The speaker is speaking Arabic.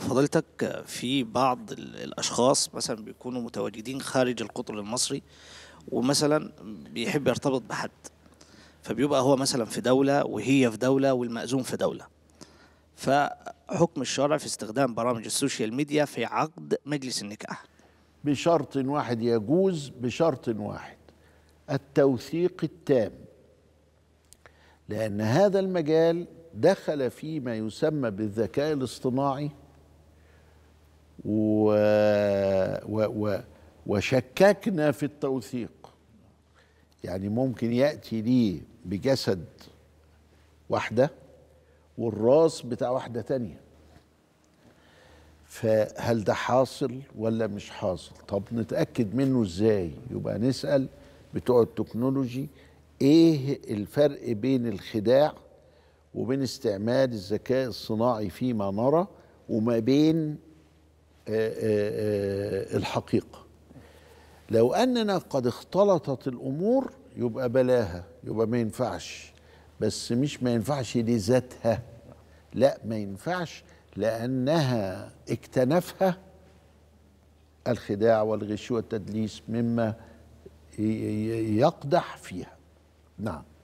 فضلتك في بعض الاشخاص مثلا بيكونوا متواجدين خارج القطر المصري ومثلا بيحب يرتبط بحد فبيبقى هو مثلا في دولة وهي في دولة والمأذون في دولة فحكم الشرع في استخدام برامج السوشيال ميديا في عقد مجلس النكاح بشرط واحد يجوز بشرط واحد التوثيق التام لأن هذا المجال دخل فيما يسمى بالذكاء الاصطناعي و... و... و... وشككنا في التوثيق يعني ممكن يأتي ليه بجسد واحدة والراس بتاع واحدة تانية فهل ده حاصل ولا مش حاصل طب نتأكد منه ازاي يبقى نسأل بتوع التكنولوجي ايه الفرق بين الخداع وبين استعمال الذكاء الصناعي فيما نرى وما بين آه، آه، آه، الحقيقة لو أننا قد اختلطت الأمور يبقى بلاها يبقى ما ينفعش بس مش ما ينفعش لذاتها لا ما ينفعش لأنها اكتنفها الخداع والغش والتدليس مما يقدح فيها نعم